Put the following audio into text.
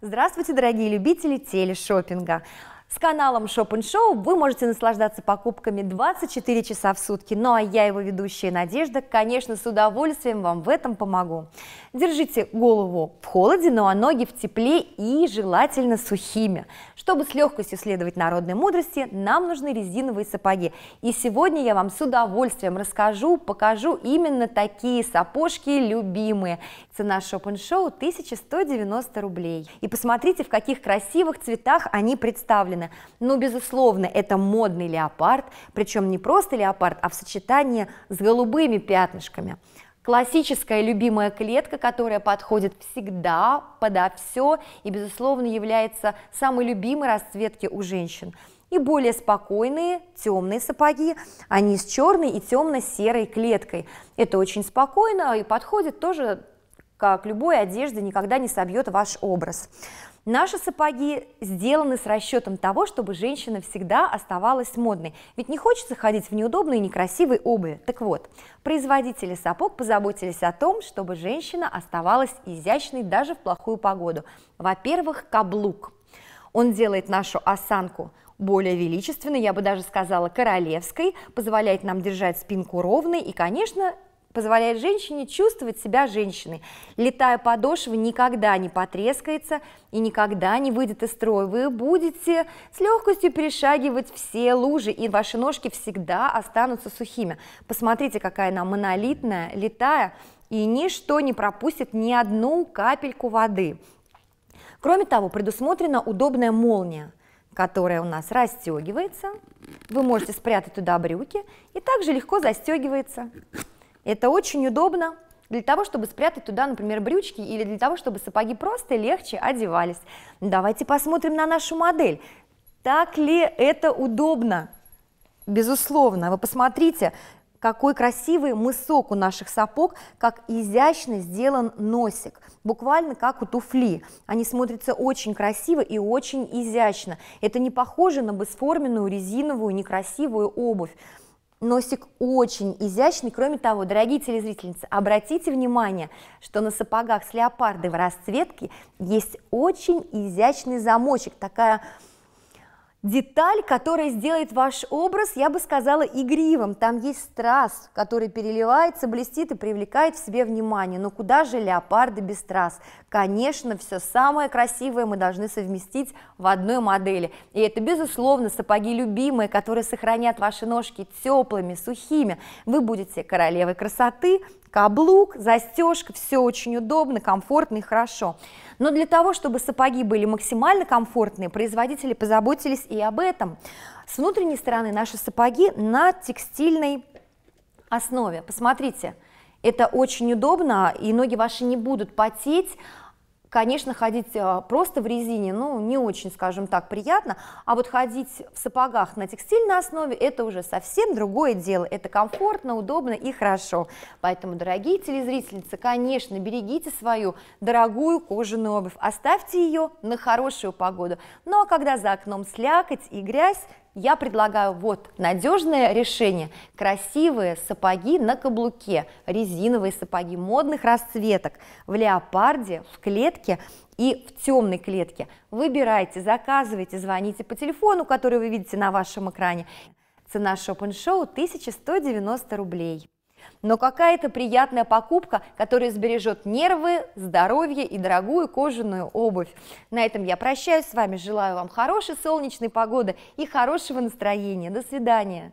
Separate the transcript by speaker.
Speaker 1: Здравствуйте, дорогие любители телешопинга! С каналом Шопин Шоу вы можете наслаждаться покупками 24 часа в сутки. Ну а я, его ведущая Надежда, конечно, с удовольствием вам в этом помогу. Держите голову в холоде, ну а ноги в тепле и желательно сухими. Чтобы с легкостью следовать народной мудрости, нам нужны резиновые сапоги. И сегодня я вам с удовольствием расскажу, покажу именно такие сапожки любимые. Цена Шопин Шоу 1190 рублей. И посмотрите, в каких красивых цветах они представлены Лапина. Ну, безусловно, это модный леопард, причем не просто леопард, а в сочетании с голубыми пятнышками. Классическая любимая клетка, которая подходит всегда, подо все и, безусловно, является самой любимой расцветки у женщин. И более спокойные темные сапоги, они с черной и темно-серой клеткой. Это очень спокойно и подходит тоже как любой одежды, никогда не собьет ваш образ. Наши сапоги сделаны с расчетом того, чтобы женщина всегда оставалась модной, ведь не хочется ходить в неудобные и некрасивые обуви. Так вот, производители сапог позаботились о том, чтобы женщина оставалась изящной даже в плохую погоду. Во-первых, каблук. Он делает нашу осанку более величественной, я бы даже сказала королевской, позволяет нам держать спинку ровной и, конечно, позволяет женщине чувствовать себя женщиной. Летая подошва никогда не потрескается и никогда не выйдет из строя. Вы будете с легкостью перешагивать все лужи, и ваши ножки всегда останутся сухими. Посмотрите, какая она монолитная, летая, и ничто не пропустит ни одну капельку воды. Кроме того, предусмотрена удобная молния, которая у нас расстегивается. Вы можете спрятать туда брюки и также легко застегивается. Это очень удобно, для того, чтобы спрятать туда, например, брючки или для того, чтобы сапоги просто легче одевались. Давайте посмотрим на нашу модель. Так ли это удобно? Безусловно, вы посмотрите, какой красивый мысок у наших сапог, как изящно сделан носик, буквально как у туфли. Они смотрятся очень красиво и очень изящно. Это не похоже на бесформенную резиновую некрасивую обувь. Носик очень изящный. Кроме того, дорогие телезрительницы, обратите внимание, что на сапогах с леопардовой расцветки есть очень изящный замочек, такая деталь, которая сделает ваш образ, я бы сказала, игривым. Там есть страз, который переливается, блестит и привлекает в себе внимание. Но куда же леопарды без страз? Конечно, все самое красивое мы должны совместить в одной модели. И это, безусловно, сапоги любимые, которые сохранят ваши ножки теплыми, сухими. Вы будете королевой красоты, каблук, застежка, все очень удобно, комфортно и хорошо. Но для того, чтобы сапоги были максимально комфортные, производители позаботились и об этом. С внутренней стороны наши сапоги на текстильной основе. Посмотрите, это очень удобно, и ноги ваши не будут потеть, Конечно, ходить э, просто в резине, ну, не очень, скажем так, приятно, а вот ходить в сапогах на текстильной основе – это уже совсем другое дело. Это комфортно, удобно и хорошо. Поэтому, дорогие телезрительницы, конечно, берегите свою дорогую кожаную обувь, оставьте ее на хорошую погоду. Ну, а когда за окном слякоть и грязь, я предлагаю вот надежное решение. Красивые сапоги на каблуке, резиновые сапоги модных расцветок, в леопарде, в клетке и в темной клетке. Выбирайте, заказывайте, звоните по телефону, который вы видите на вашем экране. Цена шоп-н-шоу 1190 рублей. Но какая-то приятная покупка, которая сбережет нервы, здоровье и дорогую кожаную обувь. На этом я прощаюсь с вами, желаю вам хорошей солнечной погоды и хорошего настроения. До свидания.